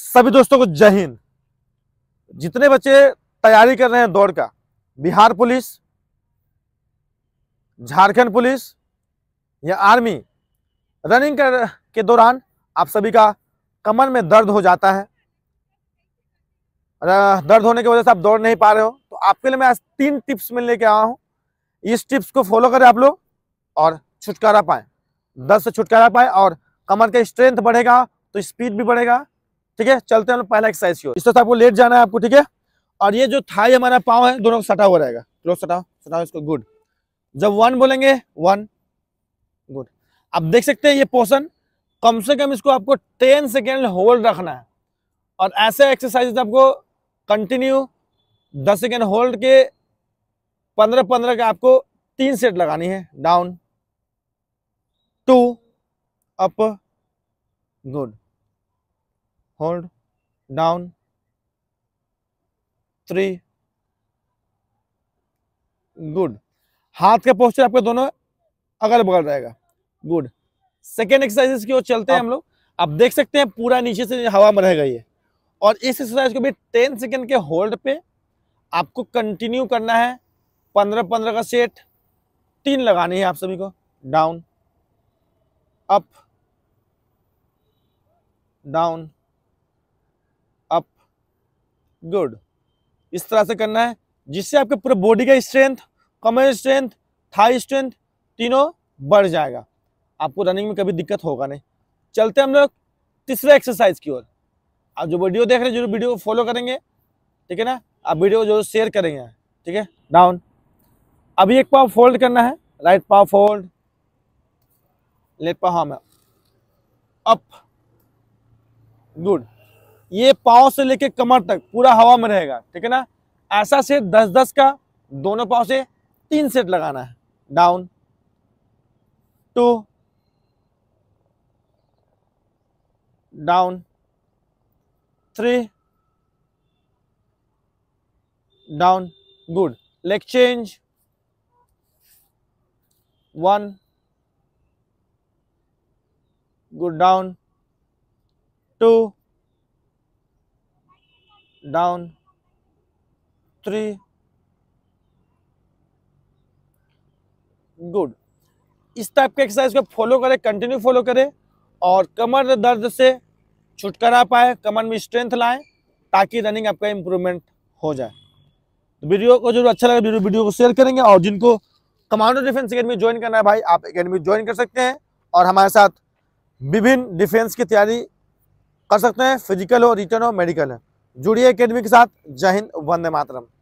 सभी दोस्तों को जय हिंद जितने बच्चे तैयारी कर रहे हैं दौड़ का बिहार पुलिस झारखंड पुलिस या आर्मी रनिंग कर के दौरान आप सभी का कमर में दर्द हो जाता है दर्द होने की वजह से आप दौड़ नहीं पा रहे हो तो आपके लिए मैं आज तीन टिप्स में लेके आया हूँ इस टिप्स को फॉलो करें आप लोग और छुटकारा पाएं दर्द से छुटकारा पाए और कमर का स्ट्रेंथ बढ़ेगा तो स्पीड भी बढ़ेगा ठीक है चलते हैं पहला एक्सरसाइज की इस तरह आपको लेट जाना है आपको ठीक है और ये जो थाई हमारा पाँव है दोनों सटा हुआ रहेगा क्लोज सटाओ सटाओ इसको गुड जब वन बोलेंगे वन गुड आप देख सकते हैं ये पोर्सन कम से कम इसको आपको टेन सेकेंड होल्ड रखना है और ऐसे एक्सरसाइज आपको कंटिन्यू दस सेकेंड होल्ड के पंद्रह पंद्रह के आपको तीन सेट लगानी है down two up good hold down 3 good हाथ का पोस्टर आपके दोनों अगल बगल रहेगा गुड सेकेंड एक्सरसाइज की ओर चलते हैं हम लोग आप देख सकते हैं पूरा नीचे से हवा में रहेगा ये और इस एक्सरसाइज को भी टेन सेकेंड के होल्ड पे आपको कंटिन्यू करना है पंद्रह पंद्रह का सेट तीन लगानी है आप सभी को डाउन अप डाउन गुड इस तरह से करना है जिससे आपके पूरे बॉडी का स्ट्रेंथ कमर स्ट्रेंथ थाई स्ट्रेंथ तीनों बढ़ जाएगा आपको रनिंग में कभी दिक्कत होगा नहीं चलते हम लोग तीसरे एक्सरसाइज की ओर आप जो वीडियो देख रहे हैं जरूर वीडियो को फॉलो करेंगे ठीक है ना आप वीडियो को जरूर शेयर करेंगे ठीक है डाउन अभी एक पाव फोल्ड करना है राइट पाव फोल्ड लेफ्ट पाव हाँ मैं अप गुड ये पाँव से लेके कमर तक पूरा हवा में रहेगा ठीक है ना ऐसा सेट दस दस का दोनों पाँव से तीन सेट लगाना है down two down three down good leg change one good down two down three good इस टाइप के एक्सरसाइज को फॉलो करें कंटिन्यू फॉलो करें और कमर दर्द से छुटकारा पाए कमर में स्ट्रेंथ लाएं ताकि रनिंग आपका इम्प्रूवमेंट हो जाए तो वीडियो को जरूर अच्छा लगे वीडियो को शेयर करेंगे और जिनको कमांडो डिफेंस अकेडमी ज्वाइन करना है भाई आप अकेडमी ज्वाइन कर सकते हैं और हमारे साथ विभिन्न डिफेंस की तैयारी कर सकते हैं फिजिकल हो रिटर्न हो मेडिकल है जुड़िए अकेडमी के साथ जय हिंद वंदे मातरम